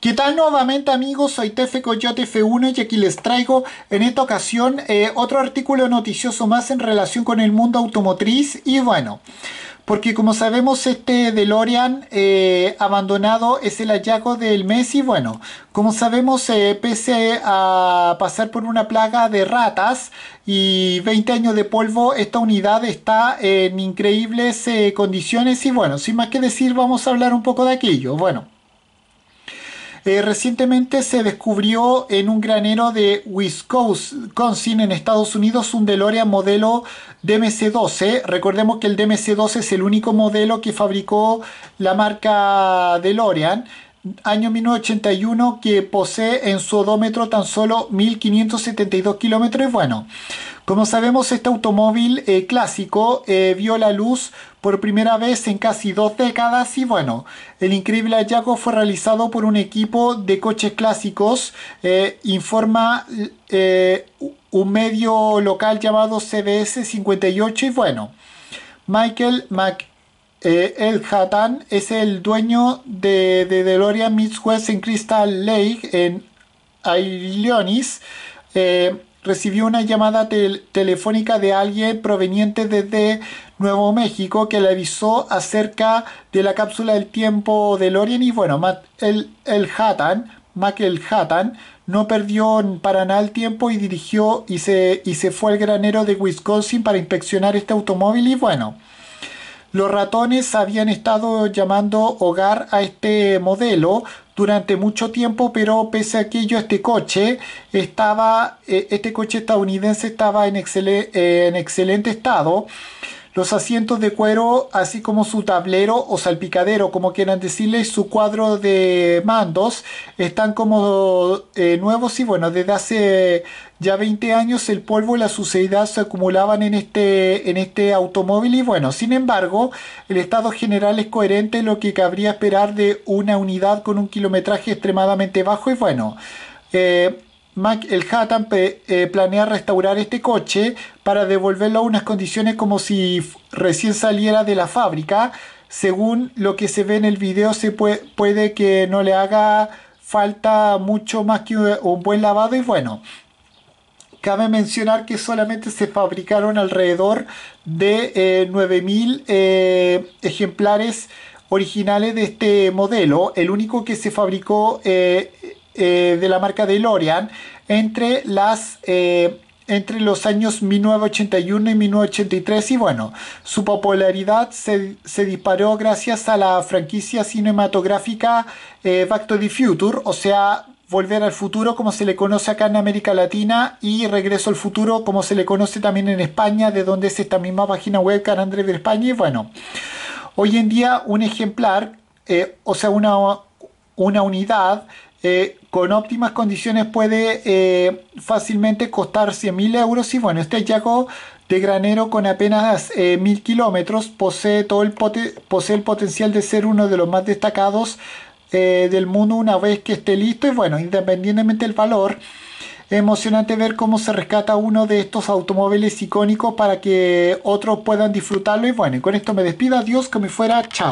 ¿Qué tal nuevamente amigos? Soy Tefe Coyote F1 y aquí les traigo en esta ocasión eh, otro artículo noticioso más en relación con el mundo automotriz y bueno, porque como sabemos este DeLorean eh, abandonado es el hallazgo del mes y bueno, como sabemos eh, pese a pasar por una plaga de ratas y 20 años de polvo, esta unidad está en increíbles condiciones y bueno, sin más que decir vamos a hablar un poco de aquello, bueno. Eh, recientemente se descubrió en un granero de Wisconsin, en Estados Unidos, un DeLorean modelo DMC-12. Recordemos que el DMC-12 es el único modelo que fabricó la marca DeLorean año 1981 que posee en su odómetro tan solo 1572 kilómetros. Bueno, como sabemos, este automóvil eh, clásico eh, vio la luz por primera vez en casi dos décadas y bueno, el increíble hallazgo fue realizado por un equipo de coches clásicos, eh, informa un medio local llamado CBS 58 y bueno, Michael McElhattan el es el dueño de, de DeLorean Midwest en Crystal Lake en Illinois recibió una llamada telefónica de alguien proveniente desde Nuevo México que le avisó acerca de la cápsula del tiempo de Lorien y bueno, el, el Mac el no perdió para nada el tiempo y dirigió y se, y se fue al granero de Wisconsin para inspeccionar este automóvil y bueno, los ratones habían estado llamando hogar a este modelo durante mucho tiempo, pero pese a aquello este coche estaba, eh, este coche estadounidense estaba en, eh, en excelente estado los asientos de cuero, así como su tablero o salpicadero, como quieran decirle, su cuadro de mandos, están como eh, nuevos y bueno, desde hace ya 20 años el polvo y la suciedad se acumulaban en este, en este automóvil y bueno, sin embargo, el estado general es coherente lo que cabría esperar de una unidad con un kilometraje extremadamente bajo y bueno, eh, el Hattan eh, planea restaurar este coche para devolverlo a unas condiciones como si recién saliera de la fábrica. Según lo que se ve en el video, se puede, que no le haga falta mucho más que un buen lavado y bueno. Cabe mencionar que solamente se fabricaron alrededor de 9.000 eh, eh, ejemplares originales de este modelo. El único que se fabricó eh, de la marca DeLorean entre las eh, entre los años 1981 y 1983 y bueno, su popularidad se, disparó gracias a la franquicia cinematográfica eh, Back to the Future, o sea, Volver al Futuro como se le conoce acá en América Latina y Regreso al Futuro como se le conoce también en España, de donde es esta misma página web Andrés de España y bueno, hoy en día un ejemplar, o sea, una, una unidad eh, con óptimas condiciones puede eh, fácilmente costar 100.000 euros y bueno, este Yago de granero con apenas 1.000 eh, kilómetros posee, todo el posee el potencial de ser uno de los más destacados del mundo una vez que esté listo y bueno, independientemente del valor, emocionante ver cómo se rescata uno de estos automóviles icónicos para que otros puedan disfrutarlo. Y bueno, con esto me despido. Adiós, que me fuera. Chao.